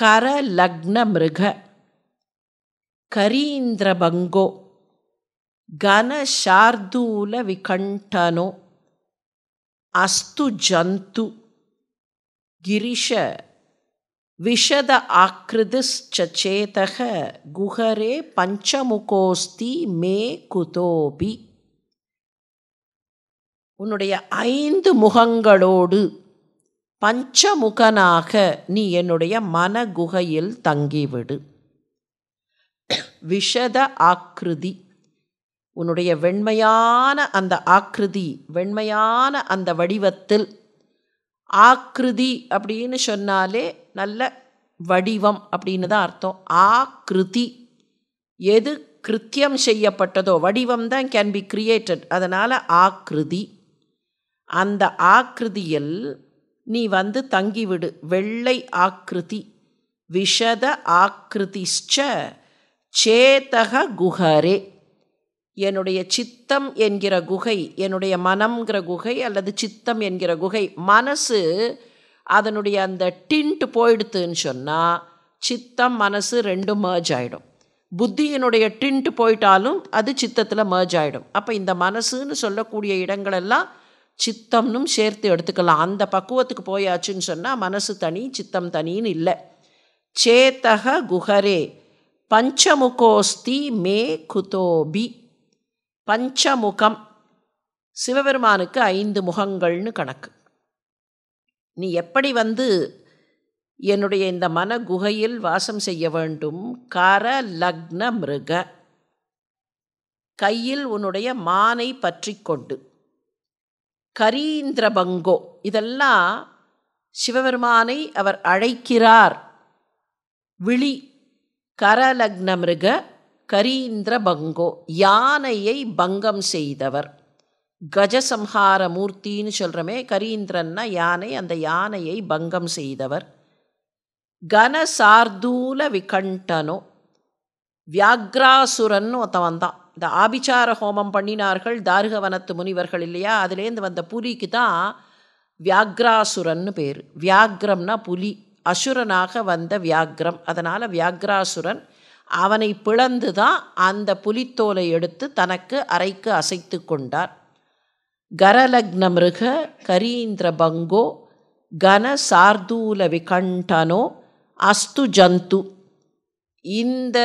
கரலக்ன மிருக கரீந்திரபங்கோ கனசார்தூல விகண்டனோ அஸ்து ஜந்து கிரிஷ விஷத ஆக்கிருதிச்சேதக குஹரே பஞ்சமுகோஸ்தி மே குதோபி உன்னுடைய ஐந்து முகங்களோடு பஞ்சமுகனாக நீ என்னுடைய மனகுகையில் தங்கிவிடு விஷத ஆக்கிருதி உன்னுடைய வெண்மையான அந்த ஆக்கிருதி வெண்மையான அந்த வடிவத்தில் ஆக்கிருதி அப்படின்னு சொன்னாலே நல்ல வடிவம் அப்படின்னு தான் அர்த்தம் ஆக்ருதி எது கிருத்தியம் செய்யப்பட்டதோ வடிவம் தான் கேன் பி கிரியேட்டட் அதனால் ஆக்கிருதி அந்த ஆக்கிருதியில் நீ வந்து தங்கிவிடு வெள்ளை ஆக்கிருதி விஷத ஆக்கிருதிஷ்ச சேதக குஹரே என்னுடைய சித்தம் என்கிற குகை என்னுடைய மனம்ங்கிற குகை அல்லது சித்தம் என்கிற குகை மனசு அதனுடைய அந்த டின்ட் போயிடுத்துன்னு சொன்னால் சித்தம் மனசு ரெண்டும் மர்ஜ் ஆகிடும் புத்தியினுடைய டின்ட்டு போயிட்டாலும் அது சித்தத்தில் மர்ஜ் ஆகிடும் அப்போ இந்த மனசுன்னு சொல்லக்கூடிய இடங்களெல்லாம் சித்தம்னும் சேர்த்து எடுத்துக்கலாம் அந்த பக்குவத்துக்கு போயாச்சுன்னு சொன்னால் மனசு தனி சித்தம் தனின்னு இல்லை சேத்தக குஹரே பஞ்சமுகோஸ்தி மே குதோபி பஞ்சமுகம் சிவபெருமானுக்கு ஐந்து முகங்கள்னு கணக்கு நீ எப்படி வந்து என்னுடைய இந்த மன குகையில் வாசம் செய்ய வேண்டும் கர லக்ன மிருக கையில் உன்னுடைய மானை பற்றி கொண்டு கரீந்திரபங்கோ இதெல்லாம் சிவபெருமானை அவர் அழைக்கிறார் விழி கரலக்ன மிருக பங்கோ யானையை பங்கம் செய்தவர் கஜசம்ஹார மூர்த்தின்னு சொல்கிறோமே கரீந்திரன்னா யானை அந்த யானையை பங்கம் செய்தவர் கனசார்தூல விகண்டனோ வியாக்ராசுரன் ஒருத்தவன் தான் இந்த ஆபிச்சார ஹோமம் பண்ணினார்கள் தாருகவனத்து முனிவர்கள் இல்லையா அதுலேருந்து வந்த புலிக்கு தான் வியாக்ராசுரன்னு பேர் வியாக்ரம்னா புலி அசுரனாக வந்த வியாக்ரம் அதனால் வியாக்ராசுரன் அவனை பிளந்து தான் அந்த புலித்தோலை எடுத்து தனக்கு அறைக்கு அசைத்து கொண்டார் கரலக்ன மிருக கரீந்திர பங்கோ கன சார்தூல விகண்டனோ அஸ்து ஜந்து இந்த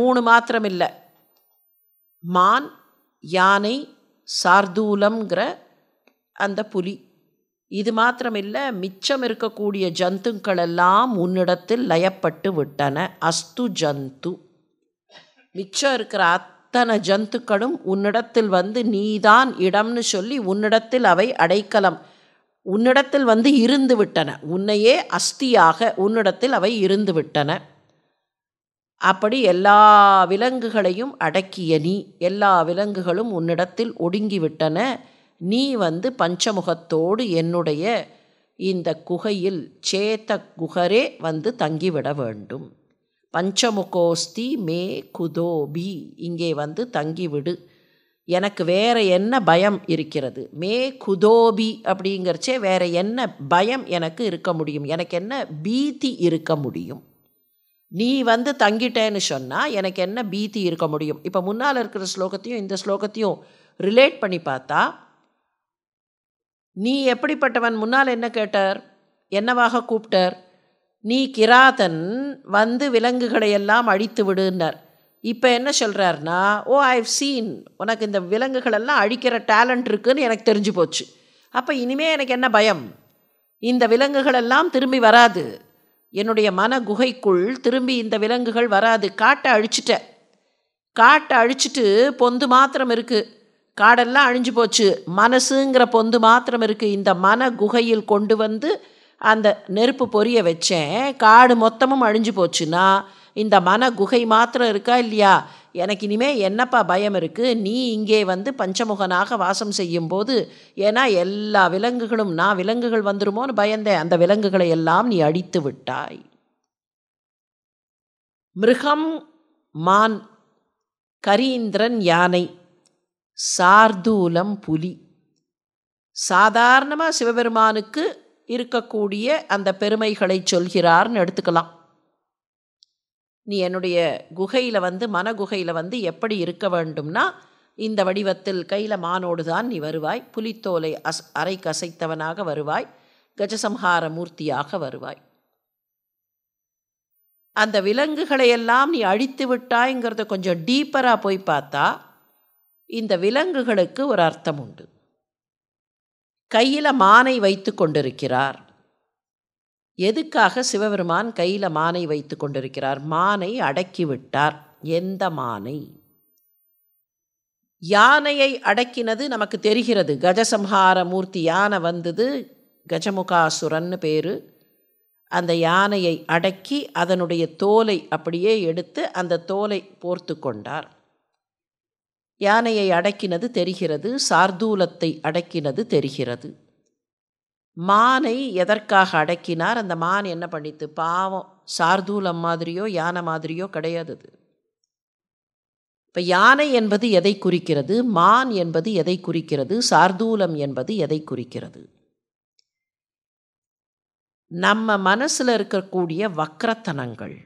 மூணு மாத்திரமில்லை மான் யானை சார்தூலம்ங்கிற அந்த புலி இது மாத்திரமில்லை மிச்சம் இருக்கக்கூடிய ஜந்துக்களெல்லாம் உன்னிடத்தில் லயப்பட்டு விட்டன அஸ்து ஜந்து மிச்சம் இருக்கிற அத்தனை ஜந்துக்களும் உன்னிடத்தில் வந்து நீதான் இடம்னு சொல்லி உன்னிடத்தில் அவை அடைக்கலம் உன்னிடத்தில் வந்து இருந்து விட்டன உன்னையே அஸ்தியாக உன்னிடத்தில் அவை இருந்து விட்டன அப்படி எல்லா விலங்குகளையும் அடக்கிய நீ எல்லா விலங்குகளும் உன்னிடத்தில் ஒடுங்கிவிட்டன நீ வந்து பஞ்சமுகத்தோடு என்னுடைய இந்த குகையில் சேத்த குகரே வந்து தங்கிவிட வேண்டும் பஞ்சமுகோஸ்தி மே குதோபி இங்கே வந்து தங்கிவிடு எனக்கு வேறு என்ன பயம் இருக்கிறது மே குதோபி அப்படிங்கிறச்சே வேறு என்ன பயம் எனக்கு இருக்க முடியும் எனக்கு என்ன பீதி இருக்க முடியும் நீ வந்து தங்கிட்டேன்னு சொன்னால் எனக்கு என்ன பீதி இருக்க முடியும் இப்போ முன்னால் இருக்கிற ஸ்லோகத்தையும் இந்த ஸ்லோகத்தையும் ரிலேட் பண்ணி பார்த்தா நீ எப்படிப்பட்டவன் முன்னால் என்ன கேட்டார் என்னவாக கூப்பிட்டார் நீ கிராதன் வந்து விலங்குகளை எல்லாம் அழித்து விடுன்னார் இப்போ என்ன சொல்கிறாருனா ஓ ஐ சீன் உனக்கு இந்த விலங்குகளெல்லாம் அழிக்கிற டேலண்ட் இருக்குதுன்னு எனக்கு தெரிஞ்சு போச்சு அப்போ இனிமேல் எனக்கு என்ன பயம் இந்த விலங்குகளெல்லாம் திரும்பி வராது என்னுடைய மன குகைக்குள் திரும்பி இந்த விலங்குகள் வராது காட்டை அழிச்சிட்ட காட்டை அழிச்சிட்டு பொந்து மாத்திரம் இருக்குது காடெல்லாம் அழிஞ்சு போச்சு மனசுங்கிற பொந்து மாத்திரம் இருக்குது இந்த மன குகையில் கொண்டு வந்து அந்த நெருப்பு பொரிய வச்சேன் காடு மொத்தமும் அழிஞ்சு போச்சுன்னா இந்த மன குகை மாத்திரம் இருக்கா இல்லையா எனக்கு இனிமேல் என்னப்பா பயம் இருக்கு நீ இங்கே வந்து பஞ்சமுகனாக வாசம் செய்யும்போது ஏன்னா எல்லா விலங்குகளும் நான் விலங்குகள் வந்துருமோன்னு பயந்தேன் அந்த விலங்குகளை எல்லாம் நீ அடித்து விட்டாய் மிருகம் மான் கரீந்திரன் யானை சார்தூலம் புலி சாதாரணமாக சிவபெருமானுக்கு இருக்கக்கூடிய அந்த பெருமைகளை சொல்கிறார்னு எடுத்துக்கலாம் நீ என்னுடைய குகையில் வந்து மனகுகையில் வந்து எப்படி இருக்க வேண்டும்னா இந்த வடிவத்தில் கையில் மானோடு தான் நீ வருவாய் புலித்தோலை அஸ் அரை கசைத்தவனாக வருவாய் கஜசம்ஹார மூர்த்தியாக வருவாய் அந்த விலங்குகளையெல்லாம் நீ அழித்து விட்டாய்ங்கிறத கொஞ்சம் டீப்பராக போய் பார்த்தா இந்த விலங்குகளுக்கு ஒரு அர்த்தம் உண்டு கையில் மானை வைத்து கொண்டிருக்கிறார் எதுக்காக சிவபெருமான் கையில் மானை வைத்து கொண்டிருக்கிறார் மானை அடக்கிவிட்டார் எந்த மானை யானையை அடக்கினது நமக்கு தெரிகிறது கஜசம்ஹார மூர்த்தி யானை வந்தது கஜமுகாசுரன்னு பேர் அந்த யானையை அடக்கி அதனுடைய தோலை அப்படியே எடுத்து அந்த தோலை போர்த்து கொண்டார் யானையை அடக்கினது தெரிகிறது சார்தூலத்தை அடக்கினது தெரிகிறது மானை எதற்காக அடக்கினார் அந்த மான் என்ன பண்ணித்து பாவம் சார்தூலம் மாதிரியோ யானை மாதிரியோ கிடையாது அது இப்போ யானை என்பது எதை குறிக்கிறது மான் என்பது எதை குறிக்கிறது சார்தூலம் என்பது எதை குறிக்கிறது நம்ம மனசில் இருக்கக்கூடிய வக்கரத்தனங்கள்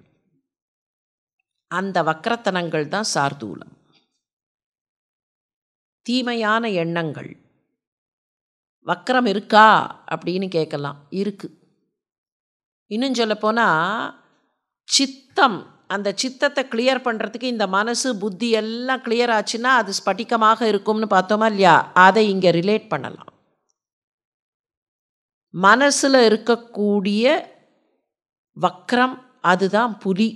அந்த வக்கரத்தனங்கள் தான் சார்தூலம் தீமையான எண்ணங்கள் வக்கரம் இருக்கா அப்படின்னு கேட்கலாம் இருக்குது இன்னும் சொல்லப்போனால் சித்தம் அந்த சித்தத்தை கிளியர் பண்ணுறதுக்கு இந்த மனசு புத்தி எல்லாம் கிளியர் ஆச்சுன்னா அது ஸ்பட்டிகமாக இருக்கும்னு பார்த்தோமா இல்லையா அதை இங்கே ரிலேட் பண்ணலாம் மனசில் இருக்கக்கூடிய வக்கரம் அதுதான் புலி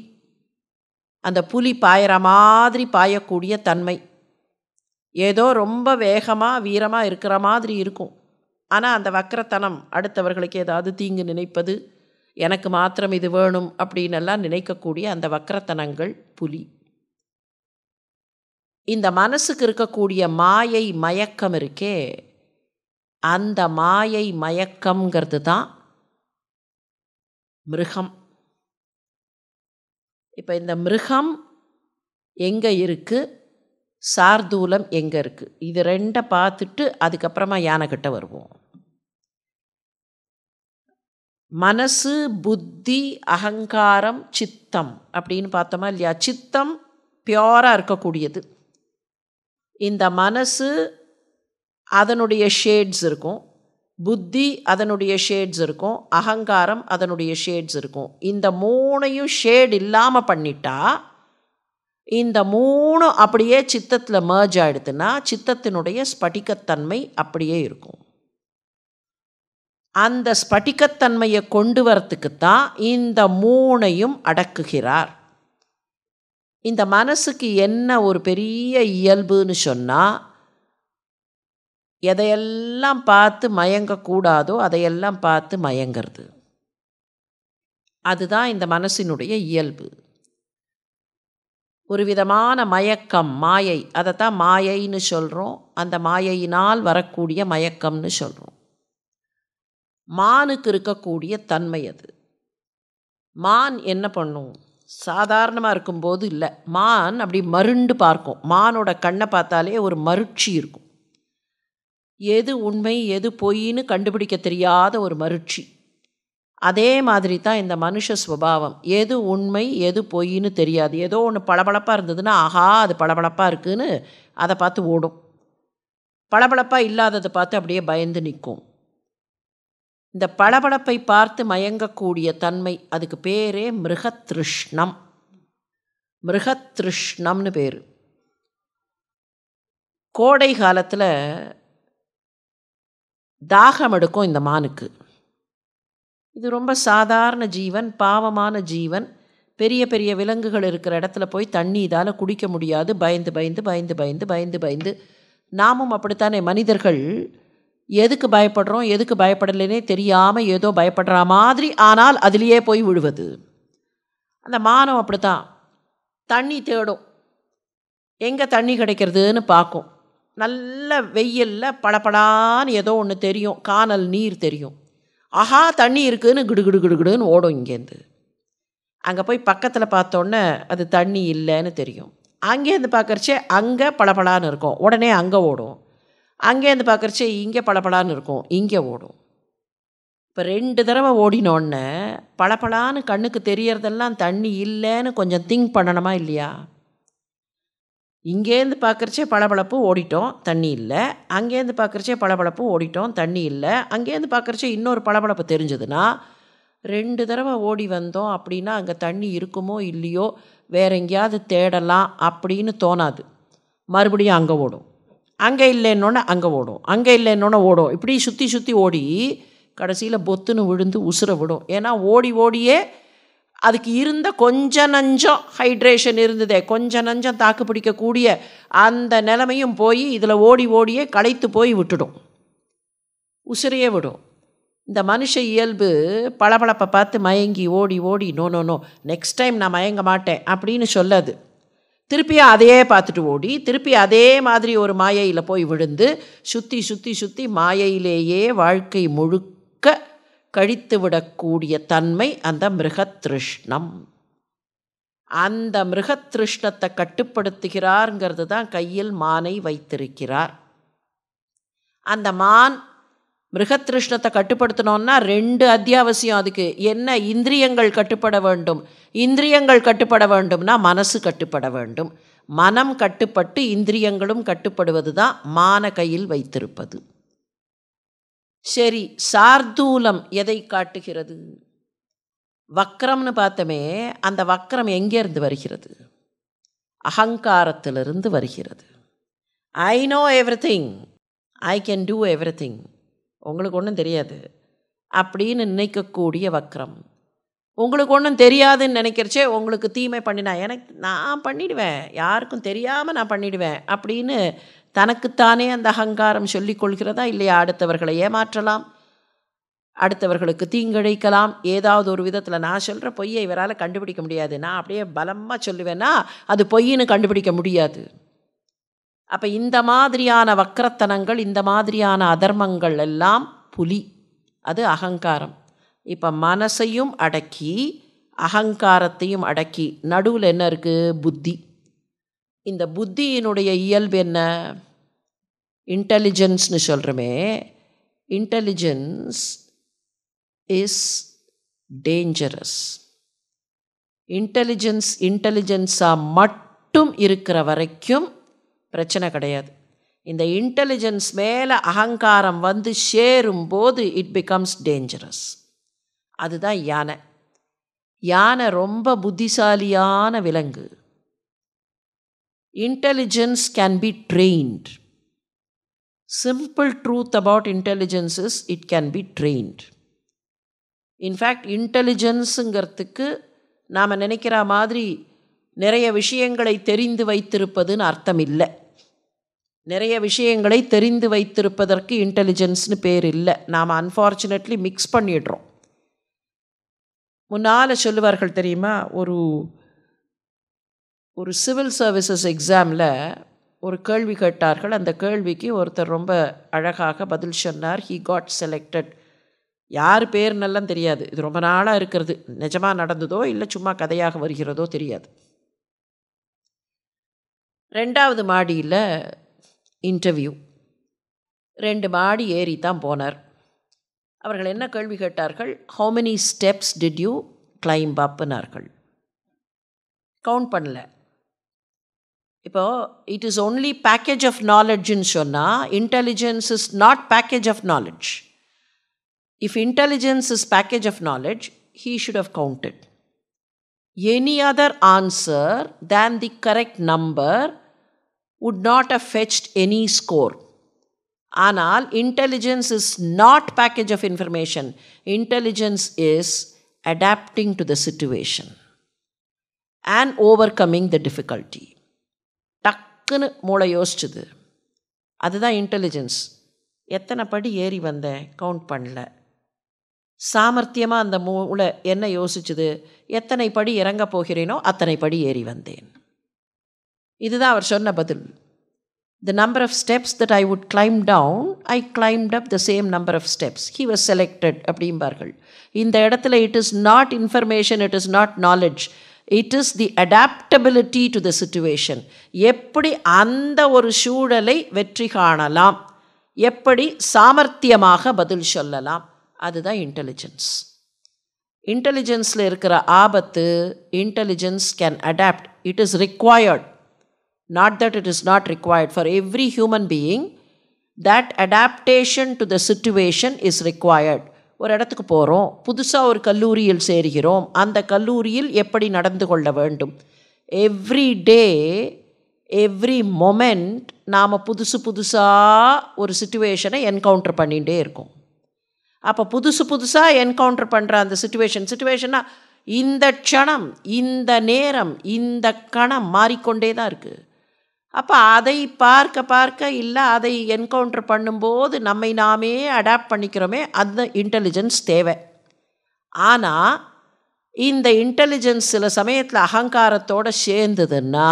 அந்த புலி பாயிற மாதிரி பாயக்கூடிய தன்மை ஏதோ ரொம்ப வேகமாக வீரமாக இருக்கிற மாதிரி இருக்கும் ஆனால் அந்த வக்கரத்தனம் அடுத்தவர்களுக்கு ஏதாவது தீங்கு நினைப்பது எனக்கு மாத்திரம் இது வேணும் அப்படின்னெல்லாம் நினைக்கக்கூடிய அந்த வக்கரத்தனங்கள் புலி இந்த மனசுக்கு இருக்கக்கூடிய மாயை மயக்கம் இருக்கே அந்த மாயை மயக்கம்ங்கிறது தான் மிருகம் இப்போ இந்த மிருகம் எங்கே இருக்குது சார்தூலம் எங்கே இருக்குது இது ரெண்டை பார்த்துட்டு அதுக்கப்புறமா யானைக்கிட்ட வருவோம் மனசு புத்தி அகங்காரம் சித்தம் அப்படின்னு பார்த்தோமா இல்லையா சித்தம் பியோராக இருக்கக்கூடியது இந்த மனசு அதனுடைய ஷேட்ஸ் இருக்கும் புத்தி அதனுடைய ஷேட்ஸ் இருக்கும் அகங்காரம் அதனுடைய ஷேட்ஸ் இருக்கும் இந்த மூணையும் ஷேட் இல்லாமல் பண்ணிட்டா இந்த மூணு அப்படியே சித்தத்தில் மர்ஜ் ஆகிடுதுன்னா சித்தத்தினுடைய ஸ்பட்டிகத்தன்மை அப்படியே இருக்கும் அந்த ஸ்பட்டிகத்தன்மையை கொண்டு வரத்துக்கு தான் இந்த மூணையும் அடக்குகிறார் இந்த மனசுக்கு என்ன ஒரு பெரிய இயல்புன்னு சொன்னால் எதையெல்லாம் பார்த்து மயங்கக்கூடாதோ அதையெல்லாம் பார்த்து மயங்கிறது அதுதான் இந்த மனசினுடைய இயல்பு ஒரு விதமான மயக்கம் மாயை அதைத்தான் மாயைன்னு சொல்கிறோம் அந்த மாயையினால் வரக்கூடிய மயக்கம்னு சொல்கிறோம் மானுக்கு இருக்கக்கூடிய தன்மை அது மான் என்ன பண்ணும் சாதாரணமாக இருக்கும்போது இல்லை மான் அப்படி மருண்டு பார்க்கும் மானோட கண்ணை பார்த்தாலே ஒரு மருட்சி இருக்கும் எது உண்மை எது பொய்ன்னு கண்டுபிடிக்க தெரியாத ஒரு மருட்சி அதே மாதிரி தான் இந்த மனுஷ சுபாவம் எது உண்மை எது பொய்ன்னு தெரியாது ஏதோ ஒன்று பளபளப்பாக இருந்ததுன்னா ஆஹா அது பளபளப்பாக இருக்குதுன்னு அதை பார்த்து ஓடும் பளபளப்பாக இல்லாததை பார்த்து அப்படியே பயந்து நிற்கும் இந்த பளபளப்பை பார்த்து மயங்கக்கூடிய தன்மை அதுக்கு பேரே மிருகத்ருஷ்ணம் மிருகத்ருஷ்ணம்னு பேர் கோடை காலத்தில் தாகம் எடுக்கும் இந்த மானுக்கு இது ரொம்ப சாதாரண ஜீவன் பாவமான ஜீவன் பெரிய பெரிய விலங்குகள் இருக்கிற இடத்துல போய் தண்ணி இதால் குடிக்க முடியாது பயந்து பயந்து பயந்து பயந்து பயந்து பயந்து நாமும் அப்படித்தானே மனிதர்கள் எதுக்கு பயப்படுறோம் எதுக்கு பயப்படலைனே தெரியாமல் ஏதோ பயப்படுற மாதிரி ஆனால் அதுலேயே போய் விழுவது அந்த மானம் அப்படி தான் தண்ணி தேடும் எங்கே தண்ணி கிடைக்கிறதுன்னு பார்க்கும் நல்ல வெயிலில் படப்படான்னு ஏதோ ஒன்று தெரியும் காணல் நீர் தெரியும் அஹா தண்ணி இருக்குதுன்னு கிடுகிடு கிடுகிடுன்னு ஓடும் இங்கேருந்து அங்கே போய் பக்கத்தில் பார்த்தோன்னே அது தண்ணி இல்லைன்னு தெரியும் அங்கேருந்து பார்க்குறச்சே அங்கே பளபளான்னு இருக்கும் உடனே அங்கே ஓடும் அங்கேருந்து பார்க்குறச்சே இங்கே பளபளான்னு இருக்கும் இங்கே ஓடும் இப்போ ரெண்டு தடவை ஓடினோடனே பளபளான்னு கண்ணுக்கு தெரியறதெல்லாம் தண்ணி இல்லைன்னு கொஞ்சம் திங்க் பண்ணணுமா இல்லையா இங்கேருந்து பார்க்குறச்சே பளபளப்பு ஓடிட்டோம் தண்ணி இல்லை அங்கேருந்து பார்க்குறச்சே பளபளப்பு ஓடிட்டோம் தண்ணி இல்லை அங்கேருந்து பார்க்குறச்சே இன்னொரு பளபளப்பு தெரிஞ்சதுன்னா ரெண்டு தடவை ஓடி வந்தோம் அப்படின்னா அங்கே தண்ணி இருக்குமோ இல்லையோ வேற எங்கேயாவது தேடலாம் அப்படின்னு தோணாது மறுபடியும் அங்கே ஓடும் அங்கே இல்லைன்னொன்னே அங்கே ஓடும் அங்கே இல்லைன்னொன்னே ஓடும் இப்படி சுற்றி சுற்றி ஓடி கடைசியில் பொத்துன்னு விழுந்து உசுர விடும் ஏன்னா ஓடி ஓடியே அதுக்கு இருந்த கொஞ்ச நஞ்சம் ஹைட்ரேஷன் இருந்ததே கொஞ்ச நஞ்சம் தாக்கு பிடிக்கக்கூடிய அந்த நிலமையும் போய் இதில் ஓடி ஓடியே களைத்து போய் விட்டுடும் உசிரையே விடும் இந்த மனுஷ இயல்பு பளபளப்பை பார்த்து மயங்கி ஓடி ஓடி no no no next time நான் மயங்க மாட்டேன் அப்படின்னு சொல்லாது திருப்பியும் அதையே பார்த்துட்டு ஓடி திருப்பி அதே மாதிரி ஒரு மாயையில் போய் விழுந்து சுற்றி சுற்றி சுற்றி மாயையிலேயே வாழ்க்கை முழுக்க கழித்துவிடக்கூடிய தன்மை அந்த மிருகத்ருஷ்ணம் அந்த மிருகத்ருஷ்ணத்தை கட்டுப்படுத்துகிறாருங்கிறது தான் கையில் மானை வைத்திருக்கிறார் அந்த மான் மிருகத்திருஷ்ணத்தை கட்டுப்படுத்தணும்னா ரெண்டு அத்தியாவசியம் அதுக்கு என்ன இந்திரியங்கள் கட்டுப்பட வேண்டும் இந்திரியங்கள் கட்டுப்பட வேண்டும்னா மனசு கட்டுப்பட வேண்டும் மனம் கட்டுப்பட்டு இந்திரியங்களும் கட்டுப்படுவது தான் மான கையில் வைத்திருப்பது சரி சார்தூலம் எதை காட்டுகிறது வக்ரம்னு பார்த்தோமே அந்த வக்ரம் எங்கேருந்து வருகிறது அகங்காரத்திலிருந்து வருகிறது I know everything I can do everything உங்களுக்கு ஒன்றும் தெரியாது அப்படின்னு நினைக்கக்கூடிய வக்ரம் உங்களுக்கு ஒன்றும் தெரியாதுன்னு நினைக்கிறச்சே உங்களுக்கு தீமை பண்ணினா எனக்கு நான் பண்ணிடுவேன் யாருக்கும் தெரியாமல் நான் பண்ணிடுவேன் அப்படின்னு தனக்குத்தானே அந்த அகங்காரம் சொல்லிக் கொள்கிறதா இல்லையா அடுத்தவர்களை ஏமாற்றலாம் அடுத்தவர்களுக்கு தீங்கிழைக்கலாம் ஏதாவது ஒரு விதத்தில் நான் சொல்கிற பொய்யை இவரால் கண்டுபிடிக்க முடியாது நான் அப்படியே பலமாக சொல்லுவேன்னா அது பொய்யின்னு கண்டுபிடிக்க முடியாது அப்போ இந்த மாதிரியான வக்கரத்தனங்கள் இந்த மாதிரியான அதர்மங்கள் எல்லாம் புலி அது அகங்காரம் இப்போ மனசையும் அடக்கி அகங்காரத்தையும் அடக்கி நடுவில் என்ன இருக்குது புத்தி இந்த புத்தியினுடைய இயல்பு என்ன இன்டெலிஜென்ஸ்னு சொல்கிறோமே இன்டெலிஜென்ஸ் இஸ் டேஞ்சரஸ் இன்டெலிஜென்ஸ் இன்டெலிஜென்ஸாக மட்டும் இருக்கிற வரைக்கும் பிரச்சனை கிடையாது இந்த இன்டெலிஜென்ஸ் மேலே அகங்காரம் வந்து சேரும் போது இட் பிகம்ஸ் டேஞ்சரஸ் அதுதான் யானை யானை ரொம்ப புத்திசாலியான விலங்கு intelligence can be trained simple truth about intelligence it can be be in fact இன்டெலிஜென்ஸுங்கிறதுக்கு நாம் நினைக்கிற மாதிரி நிறைய விஷயங்களை தெரிந்து வைத்திருப்பதுன்னு அர்த்தம் இல்லை நிறைய விஷயங்களை தெரிந்து வைத்திருப்பதற்கு இன்டெலிஜென்ஸ்னு பேர் இல்லை நாம் அன்ஃபார்ச்சுனேட்லி மிக்ஸ் பண்ணிடுறோம் முன்னால் சொல்லுவார்கள் தெரியுமா ஒரு ஒரு சிவில் சர்வீசஸ் எக்ஸாமில் ஒரு கேள்வி கேட்டார்கள் அந்த கேள்விக்கு ஒருத்தர் ரொம்ப அழகாக பதில் சொன்னார் ஹீ காட் செலக்டட் யார் பேர்னெல்லாம் தெரியாது இது ரொம்ப நாளாக இருக்கிறது நிஜமாக நடந்ததோ இல்லை சும்மா கதையாக வருகிறதோ தெரியாது ரெண்டாவது மாடியில் இன்டர்வியூ ரெண்டு மாடி ஏறி தான் போனார் அவர்கள் என்ன கேள்வி கேட்டார்கள் how many steps did you climb அப்புனார்கள் கவுண்ட் பண்ணல இப்போ it is only package of நாலெட்ஜுன்னு சொன்னால் intelligence is not package of knowledge if intelligence is package of knowledge he should have counted any other answer then the correct number would not have fetched any score. ஆனால் intelligence is not package of information. Intelligence is adapting to the situation and overcoming the difficulty. டக்குன்னு மூளை யோசிச்சுது அதுதான் intelligence எத்தனை படி ஏறி வந்தேன் count பண்ணல சாமர்த்தியமாக அந்த மூளை என்ன யோசிச்சுது எத்தனை படி இறங்க போகிறேனோ அத்தனை படி ஏறி வந்தேன் இதுதான் அவர் சொன்ன பதில் the number of steps that I would climb down I climbed up the same number of steps he was selected அப்படிம்பார்கள் இந்த இடத்துல it is not information it is not knowledge it is the adaptability to the situation எப்படி அந்த ஒரு சூழலை வெற்றி காணலாம் எப்படி சாமர்த்தியமாக பதில் சொல்லலாம் அதுதான் இன்டெலிஜென்ஸ் இன்டெலிஜென்ஸில் இருக்கிற ஆபத்து intelligence can adapt it is required not that it is not required for every human being that adaptation to the situation is required ஒரு இடத்துக்கு போகிறோம் புதுசாக ஒரு கல்லூரியில் சேர்கிறோம் அந்த கல்லூரியில் எப்படி நடந்து கொள்ள வேண்டும் எவ்ரி டே எவ்ரி மொமெண்ட் நாம் புதுசு புதுசாக ஒரு சுச்சுவேஷனை என்கவுண்ட்ரு பண்ணிகிட்டே இருக்கோம் அப்போ புதுசு புதுசாக என்கவுண்ட்ரு பண்ணுற அந்த சுச்சுவேஷன் சுச்சுவேஷன்னா இந்த க்ஷணம் இந்த நேரம் இந்த கணம் மாறிக்கொண்டே தான் இருக்குது அப்போ அதை பார்க்க பார்க்க இல்லை அதை என்கவுண்டர் பண்ணும்போது நம்மை நாமே அடாப்ட் பண்ணிக்கிறோமே அந்த இன்டெலிஜென்ஸ் தேவை ஆனால் இந்த இன்டெலிஜென்ஸ் சில சமயத்தில் அகங்காரத்தோடு சேர்ந்ததுன்னா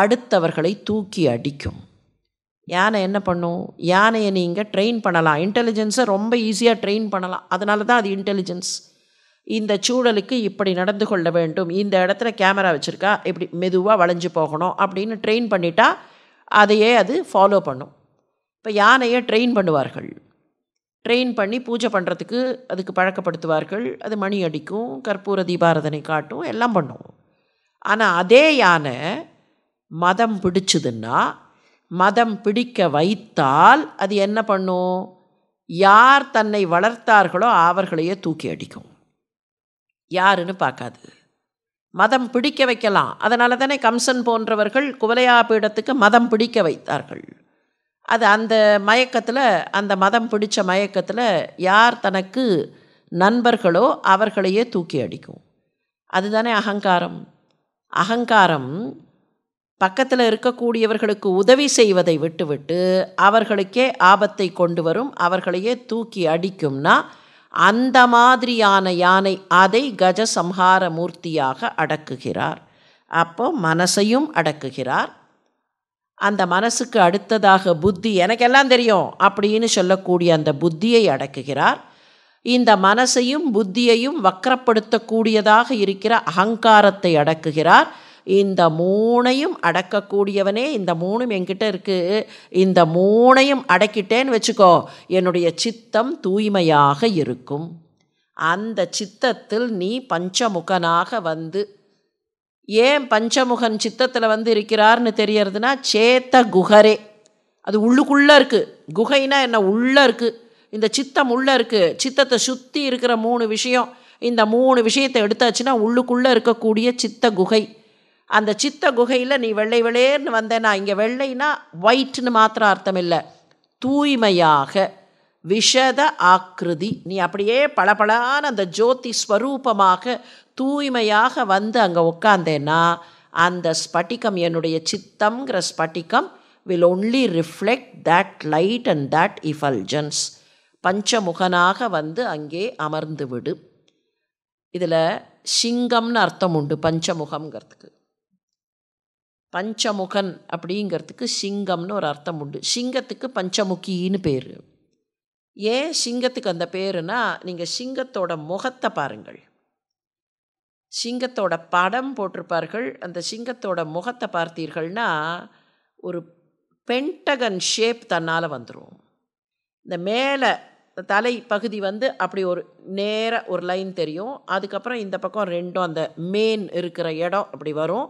அடுத்தவர்களை தூக்கி அடிக்கும் யானை என்ன பண்ணும் யானையை நீங்கள் ட்ரெயின் பண்ணலாம் இன்டெலிஜென்ஸை ரொம்ப ஈஸியாக ட்ரெயின் பண்ணலாம் அதனால தான் அது இன்டெலிஜென்ஸ் இந்த சூழலுக்கு இப்படி நடந்து கொள்ள வேண்டும் இந்த இடத்துல கேமரா வச்சுருக்கா இப்படி மெதுவாக வளைஞ்சு போகணும் அப்படின்னு ட்ரெயின் பண்ணிட்டா அதையே அது ஃபாலோ பண்ணும் இப்போ யானையை ட்ரெயின் பண்ணுவார்கள் ட்ரெயின் பண்ணி பூஜை பண்ணுறதுக்கு அதுக்கு பழக்கப்படுத்துவார்கள் அது மணி அடிக்கும் கற்பூர தீபாரதனை காட்டும் எல்லாம் பண்ணும் ஆனால் அதே யானை மதம் பிடிச்சதுன்னா மதம் பிடிக்க வைத்தால் அது என்ன பண்ணும் யார் தன்னை வளர்த்தார்களோ அவர்களையே தூக்கி அடிக்கும் யாருன்னு பார்க்காது மதம் பிடிக்க வைக்கலாம் அதனால தானே கம்சன் போன்றவர்கள் குவலையா பீடத்துக்கு மதம் பிடிக்க வைத்தார்கள் அது அந்த மயக்கத்தில் அந்த மதம் பிடித்த மயக்கத்தில் யார் தனக்கு நண்பர்களோ அவர்களையே தூக்கி அடிக்கும் அதுதானே அகங்காரம் அகங்காரம் பக்கத்தில் இருக்கக்கூடியவர்களுக்கு உதவி செய்வதை விட்டுவிட்டு அவர்களுக்கே ஆபத்தை கொண்டு வரும் அவர்களையே தூக்கி அடிக்கும்னா அந்த மாதிரியான யானை அதை கஜசம்ஹார மூர்த்தியாக அடக்குகிறார் அப்போ மனசையும் அடக்குகிறார் அந்த மனசுக்கு அடுத்ததாக புத்தி எனக்கெல்லாம் தெரியும் அப்படின்னு சொல்லக்கூடிய அந்த புத்தியை அடக்குகிறார் இந்த மனசையும் புத்தியையும் வக்கரப்படுத்தக்கூடியதாக இருக்கிற அகங்காரத்தை அடக்குகிறார் இந்த மூணையும் அடக்கக்கூடியவனே இந்த மூணும் என்கிட்ட இருக்குது இந்த மூணையும் அடக்கிட்டேன்னு வச்சுக்கோ என்னுடைய சித்தம் தூய்மையாக இருக்கும் அந்த சித்தத்தில் நீ பஞ்சமுகனாக வந்து ஏன் பஞ்சமுகன் சித்தத்தில் வந்து இருக்கிறார்னு தெரியறதுனா சேத்த குகரே அது உள்ளுக்குள்ளே இருக்குது குகைனா என்ன உள்ளே இருக்குது இந்த சித்தம் உள்ளே இருக்குது சித்தத்தை சுற்றி இருக்கிற மூணு விஷயம் இந்த மூணு விஷயத்தை எடுத்தாச்சுன்னா உள்ளுக்குள்ளே இருக்கக்கூடிய சித்த குகை அந்த சித்த குகையில் நீ வெள்ளை வெளேர்னு வந்தேன்னா இங்கே வெள்ளைனா ஒயிட்னு மாத்திரம் அர்த்தம் இல்லை தூய்மையாக விஷத ஆக்கிருதி நீ அப்படியே பளபளான அந்த ஜோதி ஸ்வரூபமாக தூய்மையாக வந்து அங்கே உட்காந்தேன்னா அந்த ஸ்பட்டிகம் என்னுடைய சித்தங்கிற ஸ்பட்டிகம் will only reflect that light and that effulgence பஞ்சமுகனாக வந்து அங்கே அமர்ந்து விடு இதில் சிங்கம்னு அர்த்தம் உண்டு பஞ்சமுகம்ங்கிறதுக்கு பஞ்சமுகன் அப்படிங்கிறதுக்கு சிங்கம்னு ஒரு அர்த்தம் உண்டு சிங்கத்துக்கு பஞ்சமுகின்னு பேர் ஏன் சிங்கத்துக்கு அந்த பேருனா நீங்கள் சிங்கத்தோட முகத்தை பாருங்கள் சிங்கத்தோட படம் போட்டிருப்பார்கள் அந்த சிங்கத்தோட முகத்தை பார்த்தீர்கள்னா ஒரு பென்டகன் ஷேப் தன்னால் வந்துடும் இந்த மேலே தலை பகுதி வந்து அப்படி ஒரு நேர ஒரு லைன் தெரியும் அதுக்கப்புறம் இந்த பக்கம் ரெண்டும் அந்த மெயின் இருக்கிற இடம் அப்படி வரும்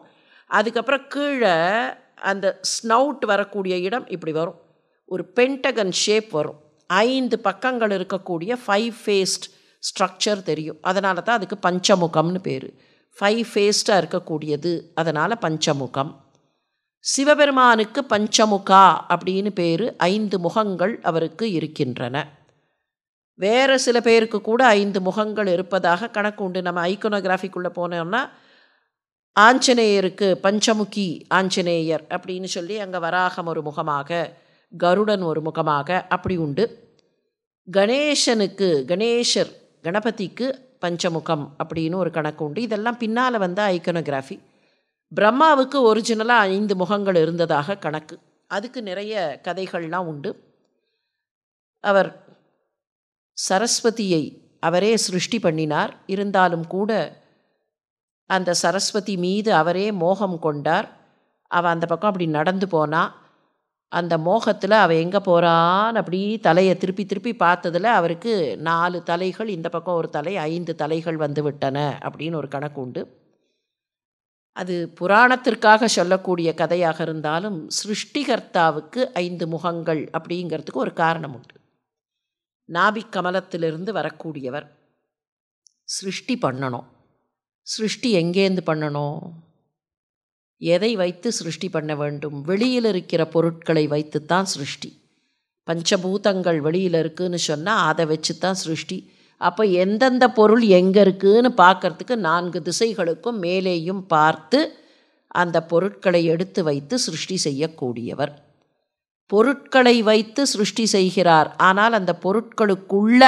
அதுக்கப்புறம் கீழே அந்த ஸ்னவுட் வரக்கூடிய இடம் இப்படி வரும் ஒரு பென்டகன் ஷேப் வரும் ஐந்து பக்கங்கள் இருக்கக்கூடிய ஃபைவ் ஃபேஸ்ட் ஸ்ட்ரக்சர் தெரியும் அதனால தான் அதுக்கு பஞ்சமுகம்னு பேர் ஃபைவ் ஃபேஸ்டாக இருக்கக்கூடியது அதனால் பஞ்சமுகம் சிவபெருமானுக்கு பஞ்சமுகா அப்படின்னு பேர் ஐந்து முகங்கள் அவருக்கு இருக்கின்றன வேறு சில பேருக்கு கூட ஐந்து முகங்கள் இருப்பதாக கணக்கு உண்டு நம்ம ஐக்கோனோகிராஃபிக்குள்ளே போனோம்னா ஆஞ்சநேயருக்கு பஞ்சமுகி ஆஞ்சநேயர் அப்படின்னு சொல்லி அங்கே வராகம் ஒரு முகமாக கருடன் ஒரு முகமாக அப்படி உண்டு கணேசனுக்கு கணேஷர் கணபதிக்கு பஞ்சமுகம் அப்படின்னு ஒரு கணக்கு உண்டு இதெல்லாம் பின்னால் வந்த ஐக்கனோகிராஃபி பிரம்மாவுக்கு ஒரிஜினலாக ஐந்து முகங்கள் இருந்ததாக கணக்கு அதுக்கு நிறைய கதைகள்லாம் உண்டு அவர் சரஸ்வதியை அவரே சிருஷ்டி பண்ணினார் இருந்தாலும் கூட அந்த சரஸ்வதி மீது அவரே மோகம் கொண்டார் அவள் அந்த பக்கம் அப்படி நடந்து போனால் அந்த மோகத்தில் அவள் எங்கே போகிறான்னு அப்படி தலையை திருப்பி திருப்பி பார்த்ததில் அவருக்கு நாலு தலைகள் இந்த பக்கம் ஒரு தலை ஐந்து தலைகள் வந்து விட்டன அப்படின்னு ஒரு கணக்கு உண்டு அது புராணத்திற்காக சொல்லக்கூடிய கதையாக இருந்தாலும் சிருஷ்டிகர்த்தாவுக்கு ஐந்து முகங்கள் அப்படிங்கிறதுக்கு ஒரு காரணம் உண்டு நாபிக் கமலத்திலிருந்து வரக்கூடியவர் சிருஷ்டி பண்ணணும் சிருஷ்டி எங்கேருந்து பண்ணணும் எதை வைத்து சிருஷ்டி பண்ண வேண்டும் வெளியில் இருக்கிற பொருட்களை வைத்துத்தான் சிருஷ்டி பஞ்சபூதங்கள் வெளியில் இருக்குதுன்னு சொன்னால் அதை வச்சு தான் சிருஷ்டி அப்போ எந்தெந்த பொருள் எங்கே இருக்குதுன்னு பார்க்குறதுக்கு நான்கு திசைகளுக்கும் மேலேயும் பார்த்து அந்த பொருட்களை எடுத்து வைத்து சிருஷ்டி செய்யக்கூடியவர் பொருட்களை வைத்து சிருஷ்டி செய்கிறார் ஆனால் அந்த பொருட்களுக்குள்ள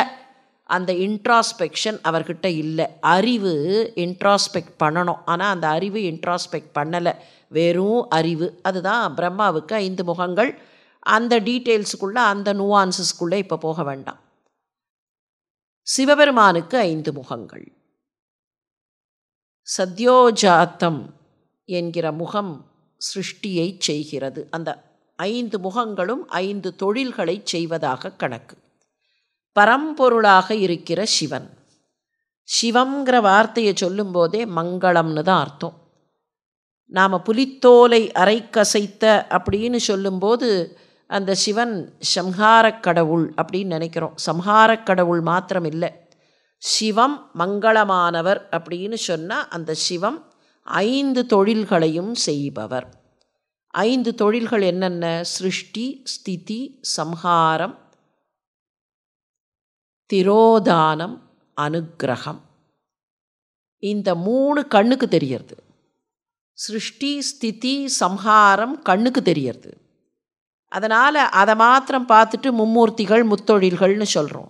அந்த இன்ட்ராஸ்பெக்ஷன் அவர்கிட்ட இல்லை அறிவு இன்ட்ராஸ்பெக்ட் பண்ணணும் ஆனால் அந்த அறிவு இன்ட்ராஸ்பெக்ட் பண்ணலை வெறும் அறிவு அதுதான் பிரம்மாவுக்கு ஐந்து முகங்கள் அந்த டீட்டெயில்ஸுக்குள்ளே அந்த நுவான்சஸ்க்குள்ளே இப்போ போக வேண்டாம் சிவபெருமானுக்கு ஐந்து முகங்கள் சத்யோஜாத்தம் என்கிற முகம் சிருஷ்டியை செய்கிறது அந்த ஐந்து முகங்களும் ஐந்து தொழில்களை செய்வதாக கணக்கு பரம்பொருளாக இருக்கிற சிவன் சிவங்கிற வார்த்தையை சொல்லும்போதே மங்களம்னு தான் அர்த்தம் நாம் புலித்தோலை அரைக்கசைத்த அப்படின்னு சொல்லும்போது அந்த சிவன் சம்ஹாரக் கடவுள் அப்படின்னு நினைக்கிறோம் சம்ஹாரக் கடவுள் மாத்திரம் இல்லை சிவம் மங்களமானவர் அப்படின்னு சொன்னால் அந்த சிவம் ஐந்து தொழில்களையும் செய்பவர் ஐந்து தொழில்கள் என்னென்ன சிருஷ்டி ஸ்திதி சம்ஹாரம் திரோதானம் அனுகிரகம் இந்த மூணு கண்ணுக்கு தெரியறது சிருஷ்டி ஸ்திதி சம்ஹாரம் கண்ணுக்கு தெரியறது அதனால் அதை மாத்திரம் பார்த்துட்டு மும்மூர்த்திகள் முத்தொழில்கள்னு சொல்கிறோம்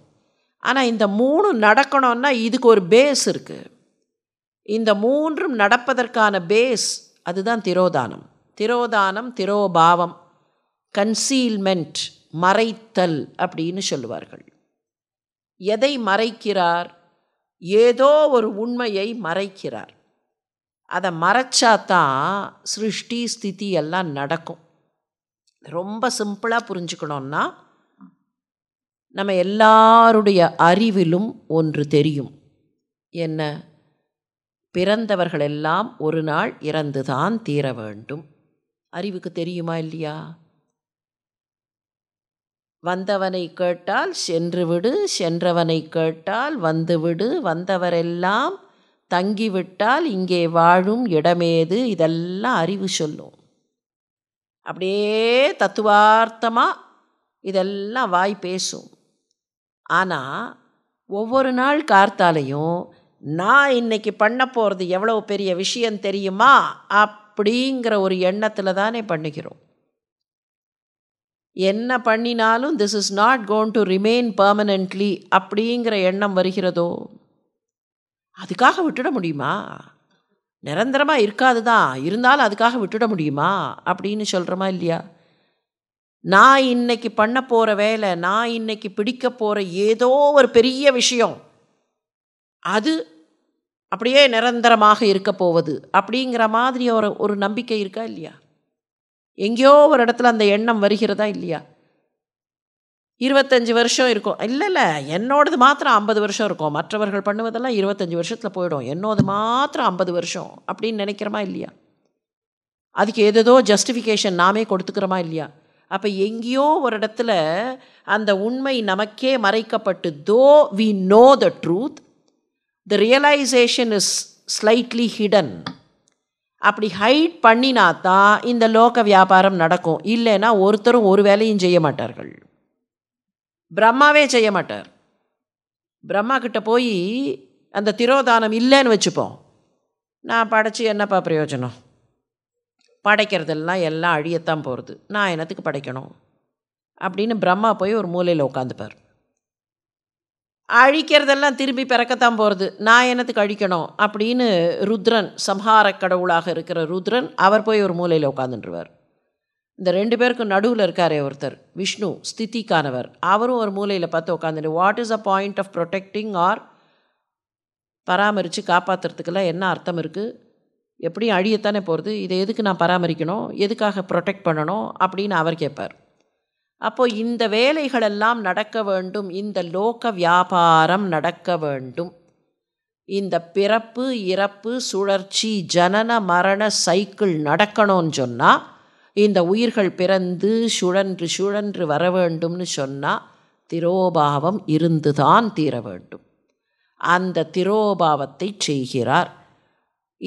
ஆனால் இந்த மூணு நடக்கணும்னா இதுக்கு ஒரு பேஸ் இருக்குது இந்த மூன்றும் நடப்பதற்கான பேஸ் அதுதான் திரோதானம் திரோதானம் திரோபாவம் கன்சீல்மெண்ட் மறைத்தல் அப்படின்னு சொல்லுவார்கள் எதை மறைக்கிறார் ஏதோ ஒரு உண்மையை மறைக்கிறார் அதை மறைச்சா தான் சிருஷ்டி ஸ்திதி எல்லாம் நடக்கும் ரொம்ப சிம்பிளாக புரிஞ்சுக்கணுன்னா நம்ம எல்லாருடைய அறிவிலும் ஒன்று தெரியும் என்ன பிறந்தவர்களெல்லாம் ஒரு நாள் இறந்துதான் தீர வேண்டும் அறிவுக்கு தெரியுமா இல்லையா வந்தவனை கேட்டால் சென்றுவிடு சென்றவனை கேட்டால் வந்துவிடு வந்தவரெல்லாம் தங்கிவிட்டால் இங்கே வாழும் இடமேது இதெல்லாம் அறிவு சொல்லும் அப்படியே தத்துவார்த்தமாக இதெல்லாம் வாய் பேசும் ஆனால் ஒவ்வொரு நாள் கார்த்தாலையும் நான் இன்றைக்கி பண்ண போகிறது எவ்வளோ பெரிய விஷயம் தெரியுமா அப்படிங்கிற ஒரு எண்ணத்தில் தானே பண்ணுகிறோம் என்ன பண்ணினாலும் this is not gone to remain permanently அப்படிங்கிற எண்ணம் வருகிறதோ அதுக்காக விட்டுட முடியுமா நிரந்தரமாக இருக்காது தான் இருந்தாலும் அதுக்காக விட்டுட முடியுமா அப்படின்னு சொல்கிறோமா இல்லையா நான் இன்னைக்கு பண்ண போகிற வேலை நான் இன்னைக்கு பிடிக்க போகிற ஏதோ ஒரு பெரிய விஷயம் அது அப்படியே நிரந்தரமாக இருக்க போவது அப்படிங்கிற மாதிரி ஒரு ஒரு நம்பிக்கை இருக்கா இல்லையா எங்கேயோ ஒரு இடத்துல அந்த எண்ணம் வருகிறதா இல்லையா இருபத்தஞ்சி வருஷம் இருக்கும் இல்லை இல்லை என்னோடது மாத்திரம் ஐம்பது வருஷம் இருக்கும் மற்றவர்கள் பண்ணுவதெல்லாம் இருபத்தஞ்சி வருஷத்தில் போயிடும் என்னோடது மாத்திரம் ஐம்பது வருஷம் அப்படின்னு நினைக்கிறோமா இல்லையா அதுக்கு ஏதேதோ ஜஸ்டிஃபிகேஷன் நாமே கொடுத்துக்கிறோமா இல்லையா அப்போ எங்கேயோ ஒரு இடத்துல அந்த உண்மை நமக்கே மறைக்கப்பட்டு though we know the truth the realization is slightly hidden அப்படி ஹைட் பண்ணினா தான் இந்த லோக வியாபாரம் நடக்கும் இல்லைன்னா ஒருத்தரும் ஒரு வேலையும் செய்ய மாட்டார்கள் பிரம்மாவே செய்ய மாட்டார் பிரம்மா கிட்ட போய் அந்த திரோதானம் இல்லைன்னு வச்சுப்போம் நான் படைச்சி என்னப்பா பிரயோஜனம் படைக்கிறதெல்லாம் எல்லாம் அழியத்தான் போகிறது நான் என்னத்துக்கு படைக்கணும் அப்படின்னு பிரம்மா போய் ஒரு மூலையில் உட்காந்துப்பார் அழிக்கிறதெல்லாம் திரும்பி பிறக்கத்தான் போகிறது நான் என்னத்துக்கு அழிக்கணும் அப்படின்னு ருத்ரன் சம்ஹார கடவுளாக இருக்கிற ருத்ரன் அவர் போய் ஒரு மூலையில் உட்காந்துட்டுருவார் இந்த ரெண்டு பேருக்கும் நடுவில் இருக்காரே ஒருத்தர் விஷ்ணு ஸ்திதிக்கானவர் அவரும் ஒரு மூலையில் பார்த்து உட்காந்துட்டு what is a point of protecting or பராமரித்து காப்பாற்றுறதுக்கெல்லாம் என்ன அர்த்தம் இருக்குது எப்படியும் அழியத்தானே போகிறது இதை எதுக்கு நான் பராமரிக்கணும் எதுக்காக ப்ரொடெக்ட் பண்ணணும் அப்படின்னு அவர் கேட்பார் அப்போ இந்த வேலைகளெல்லாம் நடக்க வேண்டும் இந்த லோக வியாபாரம் நடக்க வேண்டும் இந்த பிறப்பு இறப்பு சுழற்சி ஜனன மரண சைக்கிள் நடக்கணும்னு சொன்னால் இந்த உயிர்கள் பிறந்து சுழன்று சுழன்று வர வேண்டும்னு சொன்னால் திரோபாவம் இருந்துதான் தீர வேண்டும் அந்த திரோபாவத்தை செய்கிறார்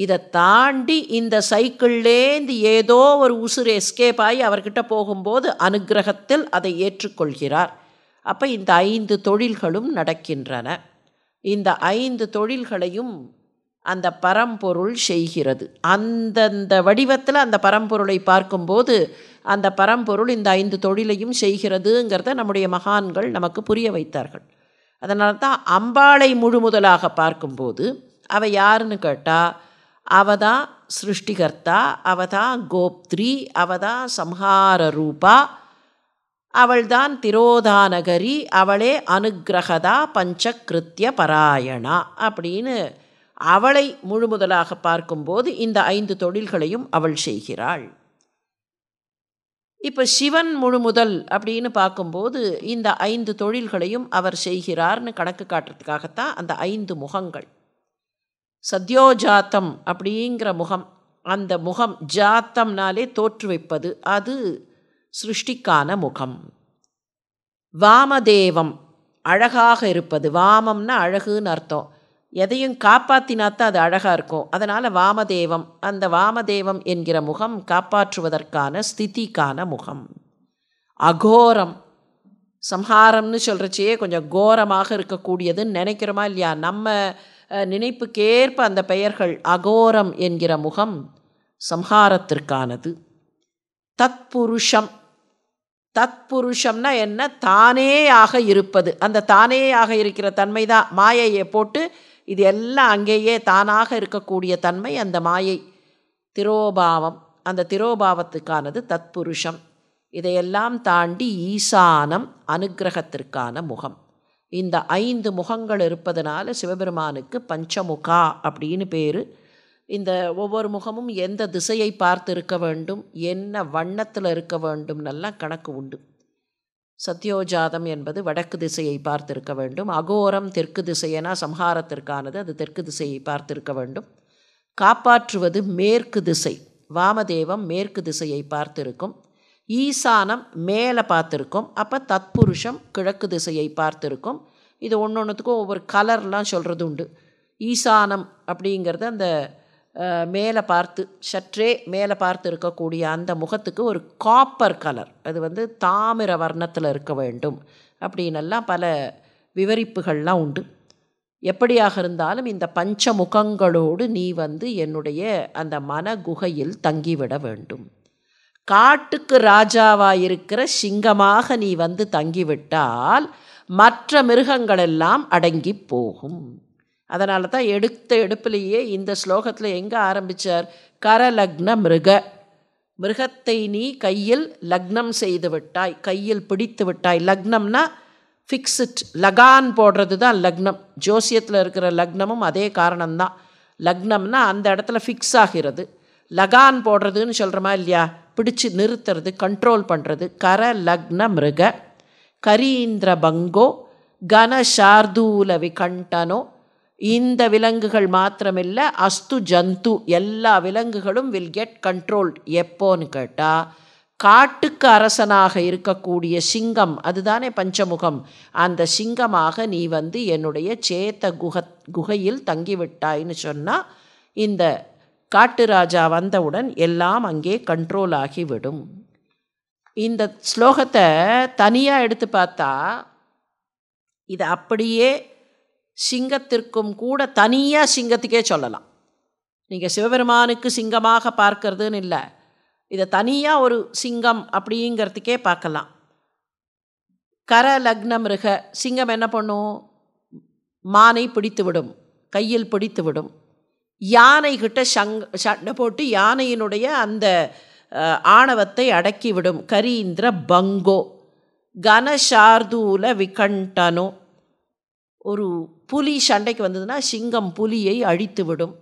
இதை தாண்டி இந்த சைக்கிள்லேந்து ஏதோ ஒரு உசுறு எஸ்கேப் ஆகி அவர்கிட்ட போகும்போது அனுகிரகத்தில் அதை ஏற்றுக்கொள்கிறார் அப்போ இந்த ஐந்து தொழில்களும் நடக்கின்றன இந்த ஐந்து தொழில்களையும் அந்த பரம்பொருள் செய்கிறது அந்தந்த வடிவத்தில் அந்த பரம்பொருளை பார்க்கும்போது அந்த பரம்பொருள் இந்த ஐந்து தொழிலையும் செய்கிறதுங்கிறத நம்முடைய மகான்கள் நமக்கு புரிய வைத்தார்கள் அதனால தான் அம்பாளை முழு முதலாக பார்க்கும்போது அவை யாருன்னு கேட்டால் அவதா சிருஷ்டிகர்த்தா அவதா கோப்திரி அவதான் சம்ஹார ரூபா அவள்தான் திரோதாநகரி அவளே அனுகிரகதா பஞ்சகிருத்திய பாராயணா அப்படின்னு அவளை முழுமுதலாக பார்க்கும்போது இந்த ஐந்து தொழில்களையும் அவள் செய்கிறாள் இப்போ சிவன் முழுமுதல் அப்படின்னு பார்க்கும்போது இந்த ஐந்து தொழில்களையும் அவர் செய்கிறார்னு கணக்கு காட்டுறதுக்காகத்தான் அந்த ஐந்து முகங்கள் சத்யோஜாத்தம் அப்படிங்கிற முகம் அந்த முகம் ஜாத்தம்னாலே தோற்றுவிப்பது அது சிருஷ்டிக்கான முகம் வாமதேவம் அழகாக இருப்பது வாமம்னா அழகுன்னு அர்த்தம் எதையும் காப்பாற்றினாத்தான் அது அழகாக இருக்கும் அதனால் வாமதேவம் அந்த வாமதேவம் என்கிற முகம் காப்பாற்றுவதற்கான ஸ்திதிக்கான முகம் அகோரம் சம்ஹாரம்னு சொல்கிறச்சியே கொஞ்சம் கோரமாக இருக்கக்கூடியதுன்னு நினைக்கிறோமா இல்லையா நம்ம நினைப்புக்கேற்ப அந்த பெயர்கள் அகோரம் என்கிற முகம் சம்ஹாரத்திற்கானது தத்புருஷம் தத்புருஷம்னா என்ன தானேயாக இருப்பது அந்த தானேயாக இருக்கிற தன்மை தான் மாயையை போட்டு இது எல்லாம் அங்கேயே தானாக இருக்கக்கூடிய தன்மை அந்த மாயை திரோபாவம் அந்த திரோபாவத்துக்கானது தத்புருஷம் இதையெல்லாம் தாண்டி ஈசானம் அனுகிரகத்திற்கான முகம் இந்த ஐந்து முகங்கள் இருப்பதனால சிவபெருமானுக்கு பஞ்சமுகா அப்படின்னு பேர் இந்த ஒவ்வொரு முகமும் எந்த திசையை பார்த்து இருக்க வேண்டும் என்ன வண்ணத்தில் இருக்க வேண்டும் நல்லா கணக்கு உண்டு சத்யோஜாதம் என்பது வடக்கு திசையை பார்த்திருக்க வேண்டும் அகோரம் தெற்கு திசையனா சம்ஹாரத்திற்கானது அது தெற்கு திசையை பார்த்திருக்க வேண்டும் காப்பாற்றுவது மேற்கு திசை வாமதேவம் மேற்கு திசையை பார்த்திருக்கும் ஈசானம் மேலே பார்த்துருக்கோம் அப்போ தத்புருஷம் கிழக்கு திசையை பார்த்துருக்கோம் இது ஒன்று ஒன்றுத்துக்கும் ஒவ்வொரு கலர்லாம் சொல்கிறது உண்டு ஈசானம் அப்படிங்கிறது அந்த மேலே பார்த்து சற்றே மேலே பார்த்து இருக்கக்கூடிய அந்த முகத்துக்கு ஒரு காப்பர் கலர் அது வந்து தாமிர வர்ணத்தில் இருக்க வேண்டும் அப்படின்னெல்லாம் பல விவரிப்புகள்லாம் உண்டு எப்படியாக இருந்தாலும் இந்த பஞ்சமுகங்களோடு நீ வந்து என்னுடைய அந்த மன குகையில் தங்கிவிட வேண்டும் காட்டுக்கு ராஜாவாயிருக்கிற சிங்கமாக நீ வந்து தங்கிவிட்டால் மற்ற மிருகங்களெல்லாம் அடங்கி போகும் அதனால தான் எடுத்த எடுப்புலேயே இந்த ஸ்லோகத்தில் எங்கே ஆரம்பித்தார் கரலக்ன மிருக மிருகத்தை நீ கையில் லக்னம் செய்து விட்டாய் கையில் பிடித்து விட்டாய் லக்னம்னா ஃபிக்ஸிட் லகான் போடுறது தான் லக்னம் ஜோசியத்தில் இருக்கிற லக்னமும் அதே காரணம்தான் லக்னம்னா அந்த இடத்துல ஃபிக்ஸ் ஆகிறது லகான் போடுறதுன்னு சொல்கிறோமா இல்லையா பிடிச்சு நிறுத்துறது கண்ட்ரோல் பண்ணுறது கர லக்ன மிருக கரீந்திர பங்கோ கன சார்தூல விகண்டனோ இந்த விலங்குகள் மாத்திரமில்லை அஸ்து ஜந்து எல்லா விலங்குகளும் வில் கெட் கண்ட்ரோல் எப்போன்னு கேட்டால் காட்டுக்கு அரசனாக இருக்கக்கூடிய சிங்கம் அதுதானே பஞ்சமுகம் அந்த சிங்கமாக நீ வந்து என்னுடைய சேத்த குக குகையில் தங்கிவிட்டாயின்னு சொன்னால் இந்த காட்டு ராஜா வந்தவுடன் எல்லாம் அங்கே கண்ட்ரோல் ஆகிவிடும் இந்த ஸ்லோகத்தை தனியாக எடுத்து பார்த்தா இது அப்படியே சிங்கத்திற்கும் கூட தனியாக சிங்கத்துக்கே சொல்லலாம் நீங்கள் சிவபெருமானுக்கு சிங்கமாக பார்க்கறதுன்னு இல்லை இதை தனியாக ஒரு சிங்கம் அப்படிங்கிறதுக்கே பார்க்கலாம் கர லக்னம் மிருக சிங்கம் என்ன பண்ணும் மானை பிடித்து விடும் கையில் பிடித்து விடும் யானைகிட்ட சங் சண்டை போட்டு யானையினுடைய அந்த ஆணவத்தை அடக்கிவிடும் கரீந்திர பங்கோ கனசார்தூல விகண்டனோ ஒரு புலி சண்டைக்கு வந்ததுன்னா சிங்கம் புலியை அழித்துவிடும்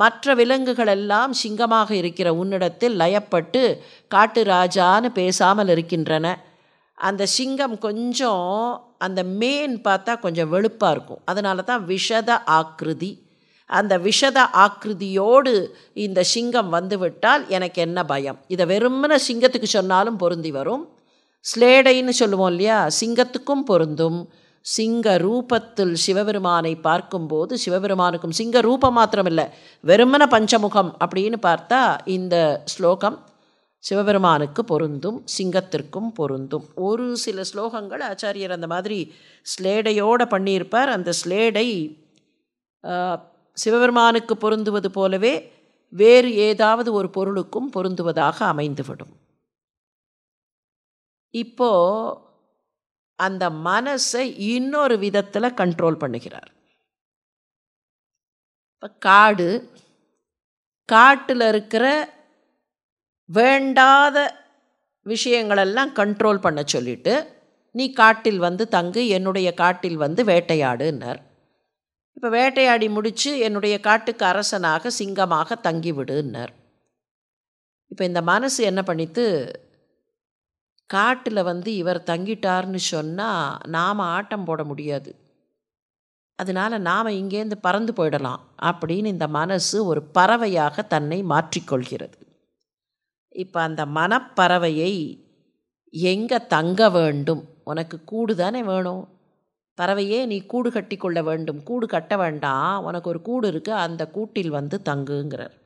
மற்ற விலங்குகள் எல்லாம் சிங்கமாக இருக்கிற உன்னிடத்தில் லயப்பட்டு காட்டு ராஜான்னு பேசாமல் இருக்கின்றன அந்த சிங்கம் கொஞ்சம் அந்த மேன் பார்த்தா கொஞ்சம் வெளுப்பாக இருக்கும் அதனால தான் விஷத ஆக்கிருதி அந்த விஷத ஆக்கிருதியோடு இந்த சிங்கம் வந்துவிட்டால் எனக்கு என்ன பயம் இதை வெறுமன சிங்கத்துக்கு சொன்னாலும் பொருந்தி வரும் ஸ்லேடைன்னு சொல்லுவோம் இல்லையா சிங்கத்துக்கும் பொருந்தும் சிங்க ரூபத்தில் சிவபெருமானை பார்க்கும்போது சிவபெருமானுக்கும் சிங்க ரூபம் மாத்திரமில்லை வெறுமன பஞ்சமுகம் அப்படின்னு பார்த்தா இந்த ஸ்லோகம் சிவபெருமானுக்கு பொருந்தும் சிங்கத்திற்கும் பொருந்தும் ஒரு சில ஸ்லோகங்கள் ஆச்சாரியர் அந்த மாதிரி ஸ்லேடையோடு பண்ணியிருப்பார் அந்த ஸ்லேடை சிவபெருமானுக்கு பொருந்துவது போலவே வேறு ஏதாவது ஒரு பொருளுக்கும் பொருந்துவதாக அமைந்துவிடும் இப்போது அந்த மனசை இன்னொரு விதத்தில் கண்ட்ரோல் பண்ணுகிறார் இப்போ காடு காட்டில் இருக்கிற வேண்டாத விஷயங்களெல்லாம் கண்ட்ரோல் பண்ண சொல்லிவிட்டு நீ காட்டில் வந்து தங்கு என்னுடைய காட்டில் வந்து வேட்டையாடுன்னார் இப்போ வேட்டையாடி முடித்து என்னுடைய காட்டுக்கு அரசனாக சிங்கமாக தங்கிவிடுன்னார் இப்போ இந்த மனசு என்ன பண்ணித்து காட்டில் வந்து இவர் தங்கிட்டார்னு சொன்னால் நாம் ஆட்டம் போட முடியாது அதனால் நாம் இங்கேருந்து பறந்து போயிடலாம் அப்படின்னு இந்த மனசு ஒரு பறவையாக தன்னை மாற்றிக்கொள்கிறது இப்போ அந்த மனப்பறவையை எங்கே தங்க வேண்டும் உனக்கு கூடுதானே வேணும் பறவையே நீ கூடு கட்டி கொள்ள வேண்டும் கூடு கட்ட வேண்டாம் உனக்கு ஒரு கூடு இருக்குது அந்த கூட்டில் வந்து தங்குங்கிறார்